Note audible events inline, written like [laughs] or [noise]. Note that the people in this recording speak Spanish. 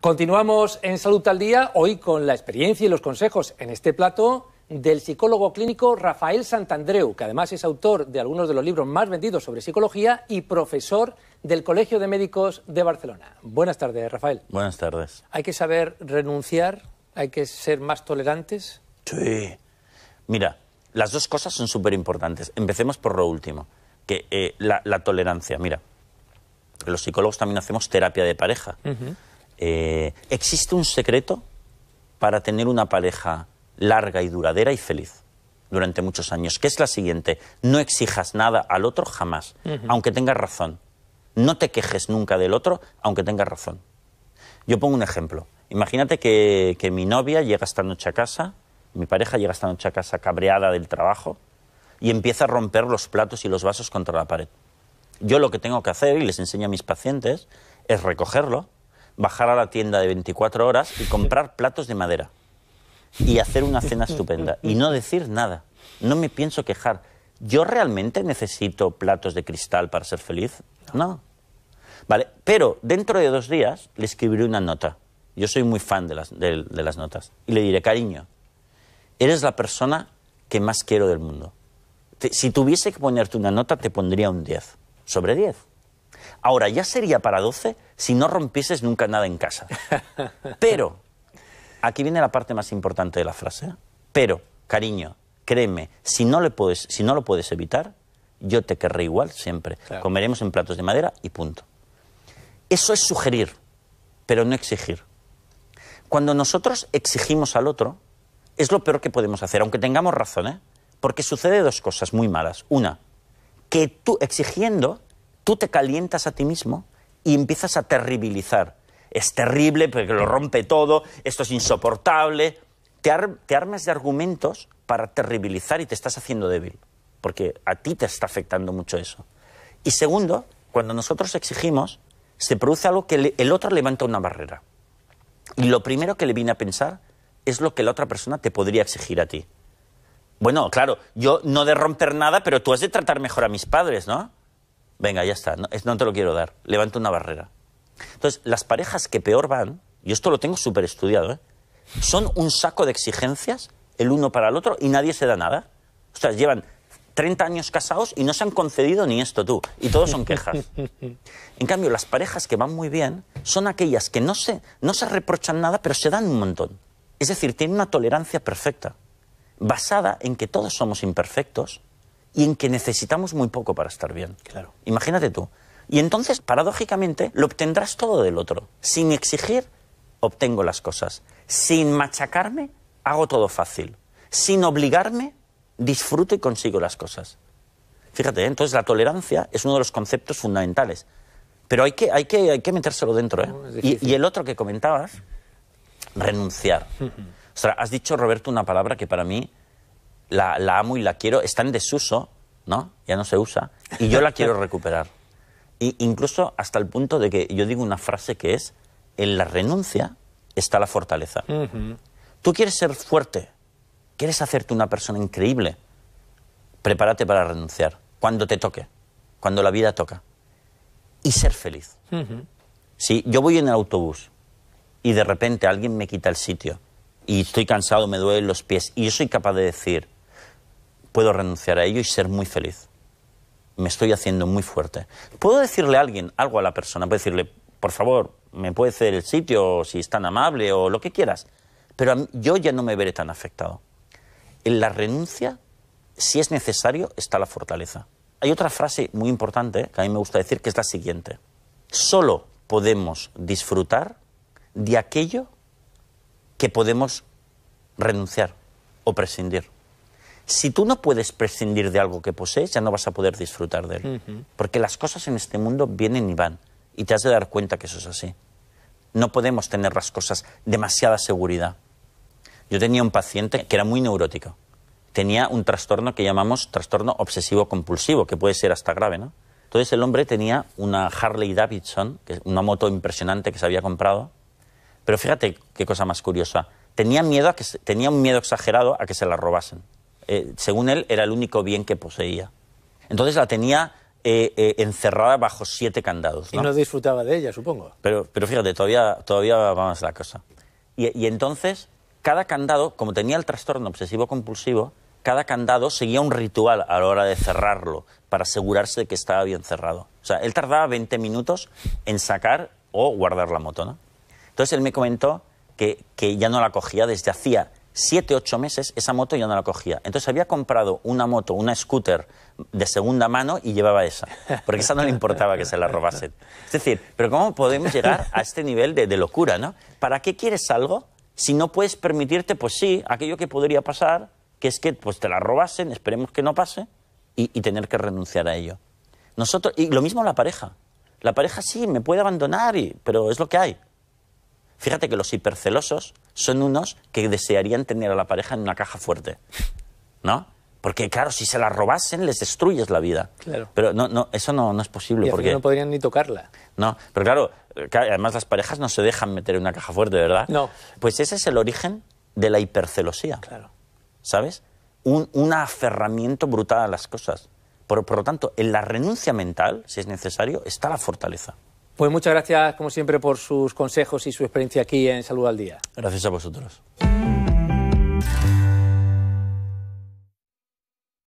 Continuamos en Salud al Día, hoy con la experiencia y los consejos en este plato del psicólogo clínico Rafael Santandreu, que además es autor de algunos de los libros más vendidos sobre psicología y profesor del Colegio de Médicos de Barcelona. Buenas tardes, Rafael. Buenas tardes. ¿Hay que saber renunciar? ¿Hay que ser más tolerantes? Sí. Mira, las dos cosas son súper importantes. Empecemos por lo último, que eh, la, tolerancia. Mira, los psicólogos también hacemos terapia de pareja. Eh, ¿existe un secreto para tener una pareja larga y duradera y feliz? durante muchos años, que es la siguiente, no exijas nada al otro jamás, aunque tengas razón. No te quejes nunca del otro, aunque tengas razón. Yo pongo un ejemplo. Imagínate que, que mi novia llega esta noche a casa, mi pareja llega esta noche a casa cabreada del trabajo y empieza a romper los platos y los vasos contra la pared. Yo lo que tengo que hacer, y les enseño a mis pacientes, es recogerlo, bajar a la tienda de 24 horas y comprar platos de madera y hacer una cena estupenda y no decir nada. No me pienso quejar. ¿Yo realmente necesito platos de cristal para ser feliz? No. Vale, pero dentro de dos días le escribiré una nota. Yo soy muy fan de las, de, las notas. Y le diré, cariño, eres la persona que más quiero del mundo. si tuviese que ponerte una nota, te pondría un 10. Sobre 10. Ahora, ya sería para 12 si no rompieses nunca nada en casa. Pero, aquí viene la parte más importante de la frase. Pero, cariño, créeme, si no, puedes, si no lo puedes evitar, yo te querré igual siempre. Comeremos en platos de madera y punto. Eso es sugerir, pero no exigir. Cuando nosotros exigimos al otro, es lo peor que podemos hacer, aunque tengamos razón, ¿eh? Porque sucede dos cosas muy malas. Una, que tú exigiendo tú te calientas a ti mismo y empiezas a terribilizar. Es terrible porque lo rompe todo, esto es insoportable. Te, armas de argumentos para terribilizar y te estás haciendo débil, porque a ti te está afectando mucho eso. Y segundo, cuando nosotros exigimos, se produce algo que el otro levanta una barrera. Y lo primero que le viene a pensar es lo que la otra persona te podría exigir a ti. Bueno, claro, yo no de romper nada, pero tú has de tratar mejor a mis padres, ¿no? venga, ya está, no, no te lo quiero dar, levanta una barrera. Entonces, las parejas que peor van, y esto lo tengo súper estudiado, ¿eh? son un saco de exigencias el uno para el otro y nadie se da nada. O sea, llevan 30 años casados y no se han concedido ni esto tú, y todos son quejas. en cambio, las parejas que van muy bien son aquellas que no se, no se reprochan nada, pero se dan un montón. Es decir, tienen una tolerancia perfecta, basada en que todos somos imperfectos y en que necesitamos muy poco para estar bien. Claro. Imagínate tú. Y entonces, paradójicamente, lo obtendrás todo del otro. Sin exigir, obtengo las cosas. Sin machacarme, hago todo fácil. Sin obligarme, disfruto y consigo las cosas. Fíjate, ¿eh? entonces la tolerancia es uno de los conceptos fundamentales. Pero hay que, hay metérselo dentro. ¿eh? y, el otro que comentabas, renunciar. [laughs] o sea, has dicho, Roberto, una palabra que para mí la, amo y la quiero, está en desuso, ¿no? Ya no se usa, y yo la quiero recuperar. Y incluso hasta el punto de que yo digo una frase que es, en la renuncia está la fortaleza. Tú quieres ser fuerte, quieres hacerte una persona increíble, prepárate para renunciar, cuando te toque, cuando la vida toca, y ser feliz. Si yo voy en el autobús y de repente alguien me quita el sitio y estoy cansado, me duelen los pies, y yo soy capaz de decir, puedo renunciar a ello y ser muy feliz. Me estoy haciendo muy fuerte. Puedo decirle a alguien algo a la persona, puedo decirle, por favor, me puede ceder el sitio, o si es tan amable o lo que quieras, pero yo ya no me veré tan afectado. En la renuncia, si es necesario, está la fortaleza. Hay otra frase muy importante eh, que a mí me gusta decir, que es la siguiente. Solo podemos disfrutar de aquello que podemos renunciar o prescindir. Si tú no puedes prescindir de algo que posees, ya no vas a poder disfrutar de él. Porque las cosas en este mundo vienen y van. Y te has de dar cuenta que eso es así. No podemos tener las cosas demasiada seguridad. Yo tenía un paciente que era muy neurótico. Tenía un trastorno que llamamos trastorno obsesivo-compulsivo, que puede ser hasta grave, ¿no? Entonces el hombre tenía una Harley Davidson, una moto impresionante que se había comprado. Pero fíjate qué cosa más curiosa. Tenía miedo tenía un miedo exagerado a que se la robasen. Eh, según él, era el único bien que poseía. Entonces la tenía eh, eh, encerrada bajo siete candados. ¿no? Y no disfrutaba de ella, supongo. Pero, fíjate, todavía, todavía va más la cosa. Y, entonces, cada candado, como tenía el trastorno obsesivo-compulsivo, cada candado seguía un ritual a la hora de cerrarlo para asegurarse de que estaba bien cerrado. O sea, él tardaba 20 minutos en sacar o guardar la motona. Entonces él me comentó que ya no la cogía desde hacía siete, ocho meses esa moto yo no la cogía. Entonces había comprado una moto, una scooter de segunda mano y llevaba esa, porque esa no le importaba que se la robasen. Es decir, pero ¿cómo podemos llegar a este nivel de, locura? ¿no? ¿Para qué quieres algo si no puedes permitirte, pues sí, aquello que podría pasar, que es que pues, te la robasen, esperemos que no pase, y, tener que renunciar a ello? Nosotros, y lo mismo la pareja. La pareja sí, me puede abandonar, pero es lo que hay. Fíjate que los hipercelosos son unos que desearían tener a la pareja en una caja fuerte, ¿no? Porque claro, si se la robasen, les destruyes la vida. Claro. Pero no, no, eso no, no es posible. porque no podrían ni tocarla. No, pero claro, además las parejas no se dejan meter en una caja fuerte, ¿verdad? No. Pues ese es el origen de la hipercelosía. Claro. ¿Sabes? Un, aferramiento brutal a las cosas. Por, por lo tanto, en la renuncia mental, si es necesario, está la fortaleza. Pues muchas gracias, como siempre, por sus consejos y su experiencia aquí en Salud al Día. Gracias a vosotros.